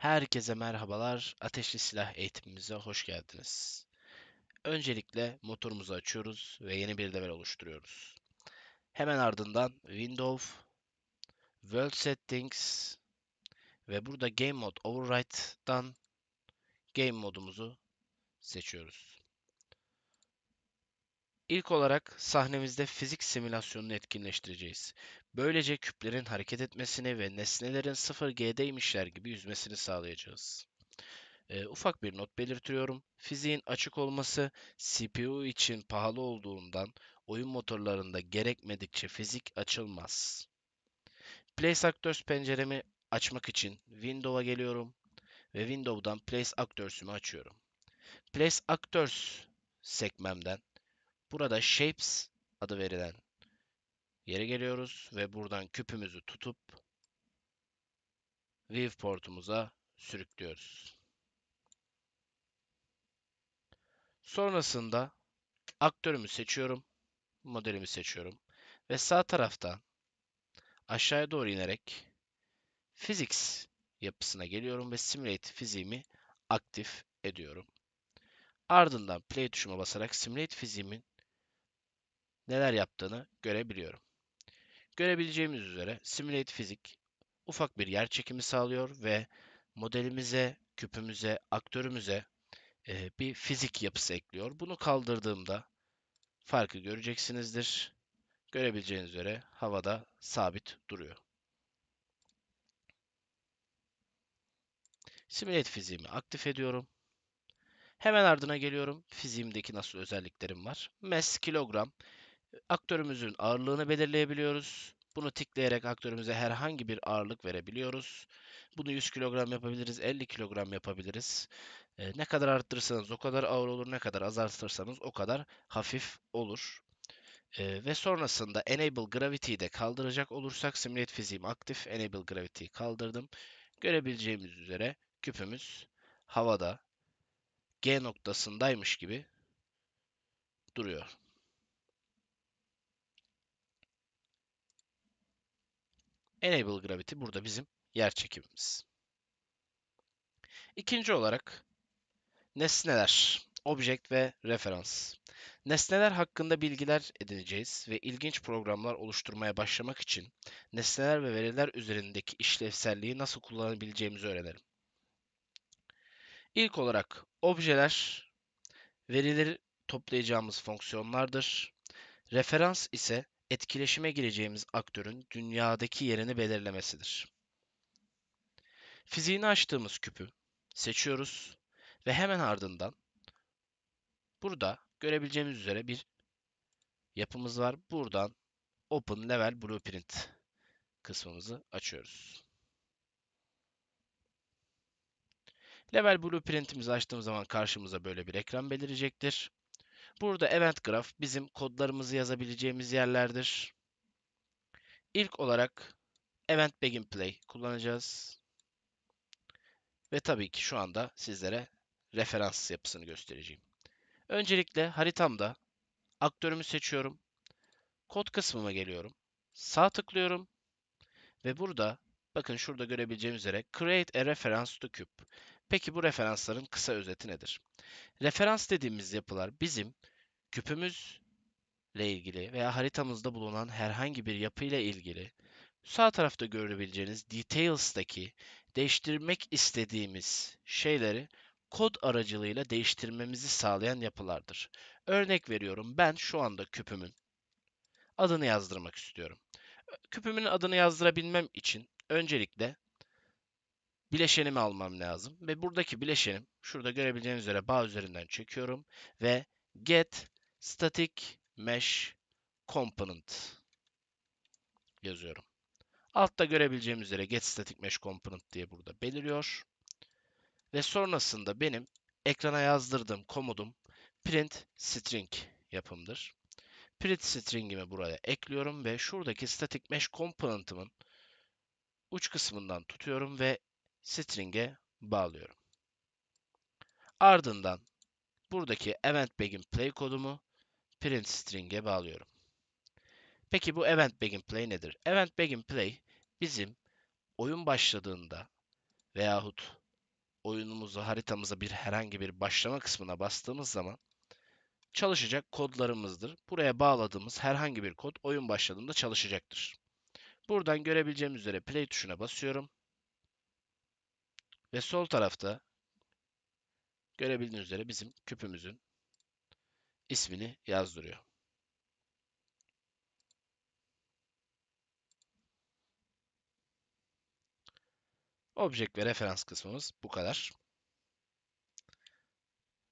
Herkese merhabalar. Ateşli silah eğitimimize hoş geldiniz. Öncelikle motorumuzu açıyoruz ve yeni bir level oluşturuyoruz. Hemen ardından Windows, World Settings ve burada Game Mode Override'dan Game modumuzu seçiyoruz. İlk olarak sahnemizde fizik simülasyonunu etkinleştireceğiz. Böylece küplerin hareket etmesini ve nesnelerin sıfır gdeymişler gibi yüzmesini sağlayacağız. E, ufak bir not belirtiyorum. Fiziğin açık olması CPU için pahalı olduğundan oyun motorlarında gerekmedikçe fizik açılmaz. Place Actors penceremi açmak için Windows'a geliyorum ve Windows'dan Place Actors'ümü açıyorum. Place Actors sekmemden burada Shapes adı verilen Geri geliyoruz ve buradan küpümüzü tutup viewport'umuza sürüklüyoruz. Sonrasında aktörümü seçiyorum, modelimi seçiyorum ve sağ taraftan aşağıya doğru inerek Physics yapısına geliyorum ve Simulate fiziğimi aktif ediyorum. Ardından play tuşuma basarak Simulate fiziğimin neler yaptığını görebiliyorum. Görebileceğimiz üzere Simulate Fizik ufak bir yer çekimi sağlıyor ve modelimize, küpümüze, aktörümüze e, bir fizik yapısı ekliyor. Bunu kaldırdığımda farkı göreceksinizdir. Görebileceğiniz üzere havada sabit duruyor. Simulate fiziğimi aktif ediyorum. Hemen ardına geliyorum. Fiziğimdeki nasıl özelliklerim var. Mes kilogram aktörümüzün ağırlığını belirleyebiliyoruz. Bunu tıklayarak aktörümüze herhangi bir ağırlık verebiliyoruz. Bunu 100 kilogram yapabiliriz, 50 kilogram yapabiliriz. E, ne kadar arttırırsanız o kadar ağır olur, ne kadar azaltırsanız o kadar hafif olur. E, ve sonrasında Enable Gravity'yi de kaldıracak olursak Simulate fiziğim aktif. Enable Gravity'yi kaldırdım. Görebileceğimiz üzere küpümüz havada G noktasındaymış gibi duruyor. Enable Gravity burada bizim yer çekimimiz. İkinci olarak nesneler, object ve referans. Nesneler hakkında bilgiler edineceğiz ve ilginç programlar oluşturmaya başlamak için nesneler ve veriler üzerindeki işlevselliği nasıl kullanabileceğimizi öğrenelim. İlk olarak objeler verileri toplayacağımız fonksiyonlardır. Referans ise etkileşime gireceğimiz aktörün dünyadaki yerini belirlemesidir. Fiziğini açtığımız küpü seçiyoruz ve hemen ardından burada görebileceğimiz üzere bir yapımız var. Buradan Open Level Blueprint kısmımızı açıyoruz. Level Blueprint'imizi açtığımız zaman karşımıza böyle bir ekran belirecektir. Burada event graph bizim kodlarımızı yazabileceğimiz yerlerdir. İlk olarak event begin play kullanacağız. Ve tabii ki şu anda sizlere referans yapısını göstereceğim. Öncelikle haritamda aktörümü seçiyorum. Kod kısmıma geliyorum. Sağ tıklıyorum ve burada bakın şurada görebileceğim üzere create a reference to cube Peki bu referansların kısa özeti nedir? Referans dediğimiz yapılar bizim küpümüzle ilgili veya haritamızda bulunan herhangi bir yapıyla ilgili sağ tarafta görebileceğiniz details'taki değiştirmek istediğimiz şeyleri kod aracılığıyla değiştirmemizi sağlayan yapılardır. Örnek veriyorum ben şu anda küpümün adını yazdırmak istiyorum. Küpümün adını yazdırabilmem için öncelikle bileşenimi almam lazım. Ve buradaki bileşenim şurada görebileceğiniz üzere bağ üzerinden çekiyorum ve get static mesh component yazıyorum. Altta görebileceğimiz üzere get static mesh component diye burada beliriyor. Ve sonrasında benim ekrana yazdırdığım komodum print string yapımdır. Print string'imi buraya ekliyorum ve şuradaki static mesh component'ımın uç kısmından tutuyorum ve string'e bağlıyorum. Ardından buradaki event begin play kodumu print string'e bağlıyorum. Peki bu event begin play nedir? Event begin play bizim oyun başladığında veyahut oyunumuzu haritamıza bir herhangi bir başlama kısmına bastığımız zaman çalışacak kodlarımızdır. Buraya bağladığımız herhangi bir kod oyun başladığında çalışacaktır. Buradan görebileceğim üzere play tuşuna basıyorum. Ve sol tarafta görebildiğiniz üzere bizim küpümüzün ismini yazdırıyor. Object ve referans kısmımız bu kadar.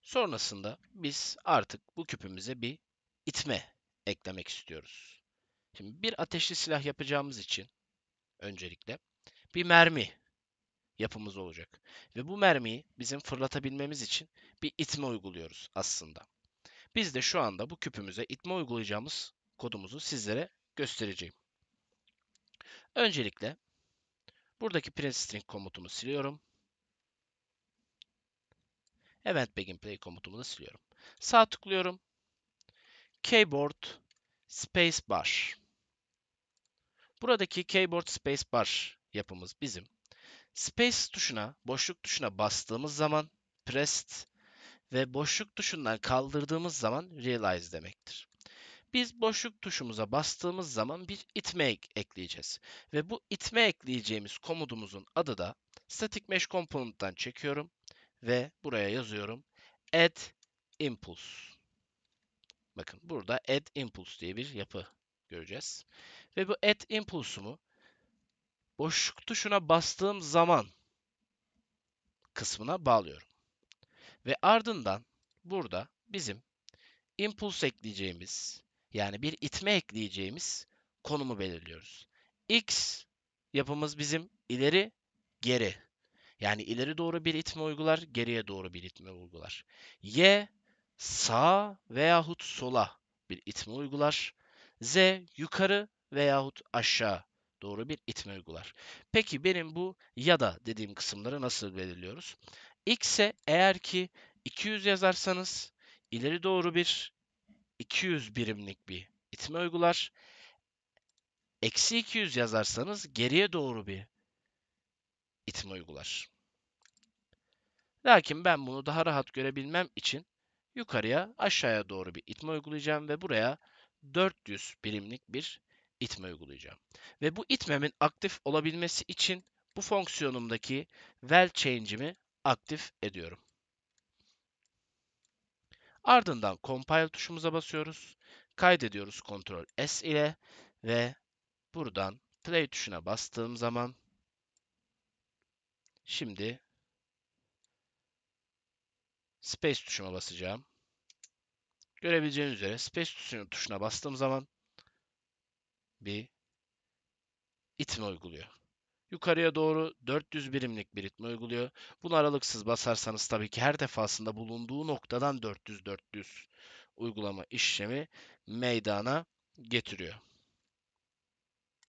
Sonrasında biz artık bu küpümüze bir itme eklemek istiyoruz. Şimdi bir ateşli silah yapacağımız için öncelikle bir mermi yapımız olacak. Ve bu mermiyi bizim fırlatabilmemiz için bir itme uyguluyoruz aslında. Biz de şu anda bu küpümüze itme uygulayacağımız kodumuzu sizlere göstereceğim. Öncelikle buradaki printstring komutumu siliyorum. Event Begin Play komutumu da siliyorum. Sağ tıklıyorum. Keyboard Spacebar. Buradaki Keyboard Spacebar yapımız bizim Space tuşuna, boşluk tuşuna bastığımız zaman pressed ve boşluk tuşundan kaldırdığımız zaman realize demektir. Biz boşluk tuşumuza bastığımız zaman bir itme ek ekleyeceğiz. Ve bu itme ekleyeceğimiz komutumuzun adı da static mesh component'tan çekiyorum ve buraya yazıyorum add impulse. Bakın burada add impulse diye bir yapı göreceğiz. Ve bu add impulse'umu boşluk tuşuna bastığım zaman kısmına bağlıyorum. Ve ardından burada bizim impuls ekleyeceğimiz yani bir itme ekleyeceğimiz konumu belirliyoruz. X yapımız bizim ileri geri. Yani ileri doğru bir itme uygular, geriye doğru bir itme uygular. Y sağa veyahut sola bir itme uygular. Z yukarı veyahut aşağı doğru bir itme uygular. Peki benim bu ya da dediğim kısımları nasıl belirliyoruz? X'e eğer ki 200 yazarsanız ileri doğru bir 200 birimlik bir itme uygular. Eksi 200 yazarsanız geriye doğru bir itme uygular. Lakin ben bunu daha rahat görebilmem için yukarıya aşağıya doğru bir itme uygulayacağım ve buraya 400 birimlik bir itme uygulayacağım. Ve bu itmemin aktif olabilmesi için bu fonksiyonumdaki val change'imi aktif ediyorum. Ardından compile tuşumuza basıyoruz. Kaydediyoruz Ctrl S ile ve buradan play tuşuna bastığım zaman şimdi space tuşuma basacağım. Görebileceğiniz üzere space tuşuna bastığım zaman bir itme uyguluyor. Yukarıya doğru 400 birimlik bir itme uyguluyor. Bunu aralıksız basarsanız tabii ki her defasında bulunduğu noktadan 400-400 uygulama işlemi meydana getiriyor.